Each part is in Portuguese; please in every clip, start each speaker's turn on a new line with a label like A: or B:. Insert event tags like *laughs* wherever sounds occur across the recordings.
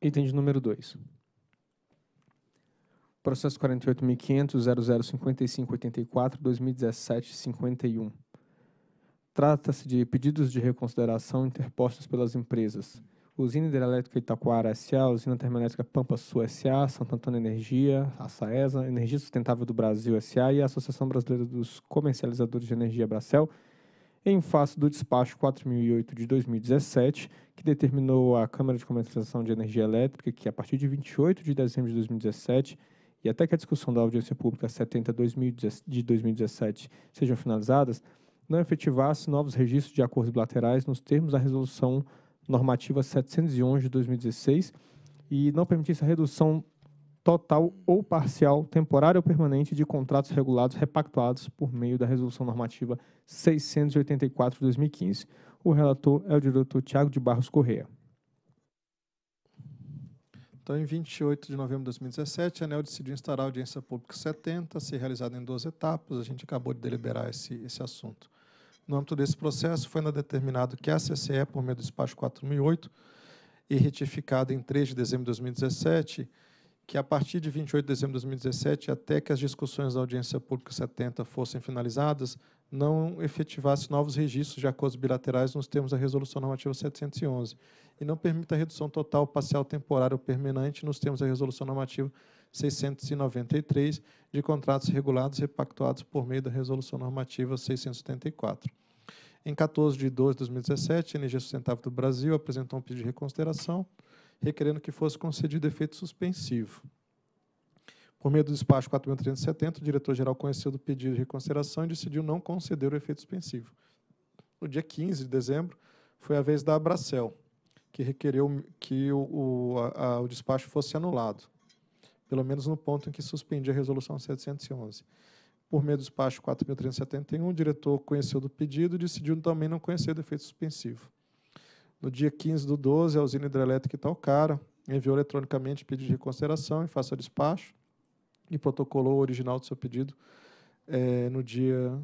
A: Item de número 2. Processo 48.500.0055.84.2017.51. Trata-se de pedidos de reconsideração interpostos pelas empresas Usina Hidrelétrica Itaquara S.A., Usina Termoelétrica Pampa Sul S.A., Santo Antônio Energia, a SAESA, Energia Sustentável do Brasil S.A. e a Associação Brasileira dos Comercializadores de Energia, Bracel, em face do despacho 4008 de 2017, que determinou a Câmara de Comercialização de Energia Elétrica que, a partir de 28 de dezembro de 2017, e até que a discussão da audiência pública 70 de 2017 sejam finalizadas, não efetivasse novos registros de acordos bilaterais nos termos da Resolução Normativa 711 de 2016 e não permitisse a redução total ou parcial, temporária ou permanente de contratos regulados repactuados por meio da Resolução Normativa 684 de 2015. O relator é o diretor Tiago de Barros Correia.
B: Então, em 28 de novembro de 2017, a ANEL decidiu instaurar a audiência pública 70, ser realizada em duas etapas. A gente acabou de deliberar esse, esse assunto. No âmbito desse processo, foi ainda determinado que a CCE, por meio do despacho 4008, e retificado em 3 de dezembro de 2017, que a partir de 28 de dezembro de 2017, até que as discussões da audiência pública 70 fossem finalizadas, não efetivasse novos registros de acordos bilaterais nos termos da Resolução Normativa 711 e não permita redução total, parcial, temporária ou permanente nos termos da Resolução Normativa 693 de contratos regulados repactuados por meio da Resolução Normativa 674. Em 14 de 12 de 2017, a Energia Sustentável do Brasil apresentou um pedido de reconsideração, requerendo que fosse concedido efeito suspensivo. Por meio do despacho 4.370, o diretor-geral conheceu do pedido de reconsideração e decidiu não conceder o efeito suspensivo. No dia 15 de dezembro, foi a vez da Abracel, que requereu que o, o, a, o despacho fosse anulado, pelo menos no ponto em que suspendia a Resolução 711. Por meio do despacho 4.371, o diretor conheceu do pedido e decidiu também não conhecer do efeito suspensivo. No dia 15 do 12, a usina hidrelétrica Italcara então, enviou eletronicamente pedido de reconsideração em faça despacho e protocolou o original do seu pedido é, no, dia,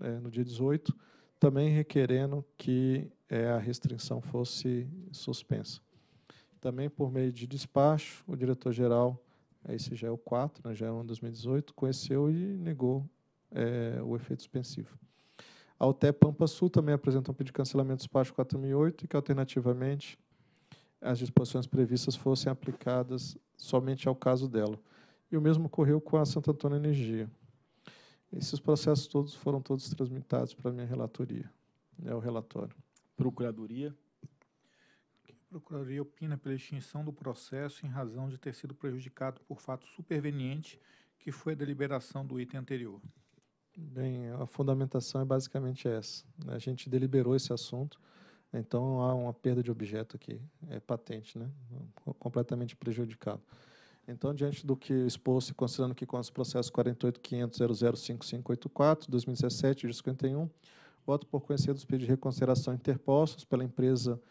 B: é, no dia 18, também requerendo que é, a restrição fosse suspensa. Também por meio de despacho, o diretor-geral, esse já é o 4, né, já é um 2018, conheceu e negou o efeito suspensivo. A UTE Pampa Sul também apresentou um pedido de cancelamento do despacho 4008 e que, alternativamente, as disposições previstas fossem aplicadas somente ao caso dela. E o mesmo ocorreu com a Santa Antônia Energia. Esses processos todos foram todos transmitados para a minha relatoria, é o relatório. Procuradoria. A Procuradoria opina pela extinção do processo em razão de ter sido prejudicado por fato superveniente que foi a deliberação do item anterior. Bem, a fundamentação é basicamente essa. Né? A gente deliberou esse assunto, então há uma perda de objeto aqui, é patente, né? completamente prejudicado. Então, diante do que exposto, considerando que com os processos 48.500.005584, 2017 e 51, voto por conhecer dos pedidos de reconsideração interpostos pela empresa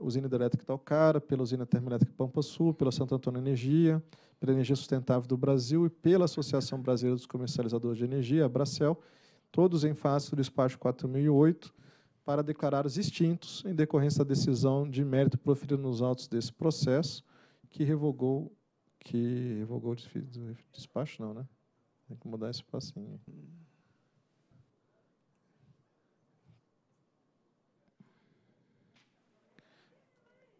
B: usina hidrelétrica Talcara, pela usina termoelétrica Pampa Sul, pela Santo Antônio Energia, pela Energia Sustentável do Brasil e pela Associação Brasileira dos Comercializadores de Energia, a Bracel, todos em face do despacho 4008, para declarar os extintos em decorrência da decisão de mérito proferida nos autos desse processo, que revogou que revogou o despacho, não, né? Tem que mudar esse passinho.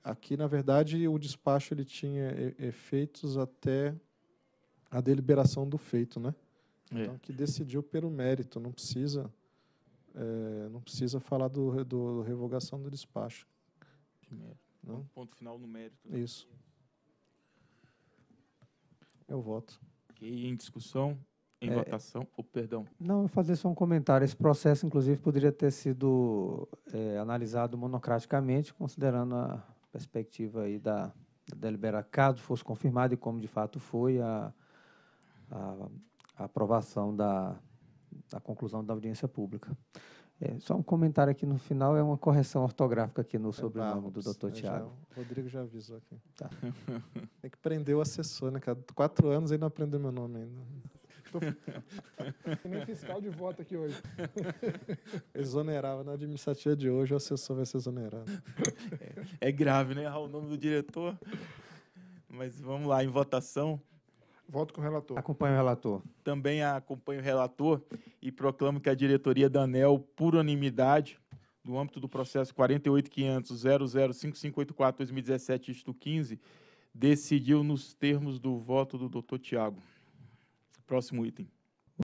B: Aqui, na verdade, o despacho ele tinha efeitos até a deliberação do feito, né? É. Então, que decidiu pelo mérito, não precisa, é, não precisa falar do, do revogação do despacho. Não? Ponto final no mérito. Né? Isso. Eu voto. em discussão, em é, é. votação. Oh, perdão.
A: Não, eu vou fazer só um comentário. Esse processo, inclusive, poderia ter sido é, analisado monocraticamente, considerando a perspectiva aí da, da deliberar, caso fosse confirmado, e como de fato foi, a, a, a aprovação da, da conclusão da audiência pública. É, só um comentário aqui no final, é uma correção ortográfica aqui no é sobrenome Barros, do doutor Tiago.
B: O Rodrigo já avisou aqui. Tá. Tem *laughs* é que prender o assessor, né? Quatro anos e não aprendeu meu nome ainda. Tô... *laughs* nem fiscal de voto aqui hoje. *laughs* Exonerava na administrativa de hoje, o assessor vai ser exonerado. É, é grave, né? O nome do diretor. Mas vamos lá, em votação. Voto com o relator. Acompanho o relator. Também acompanho o relator e proclamo que a diretoria da ANEL, por unanimidade, no âmbito do processo 48.500.005584-2017, isto 15, decidiu nos termos do voto do doutor Tiago. Próximo item.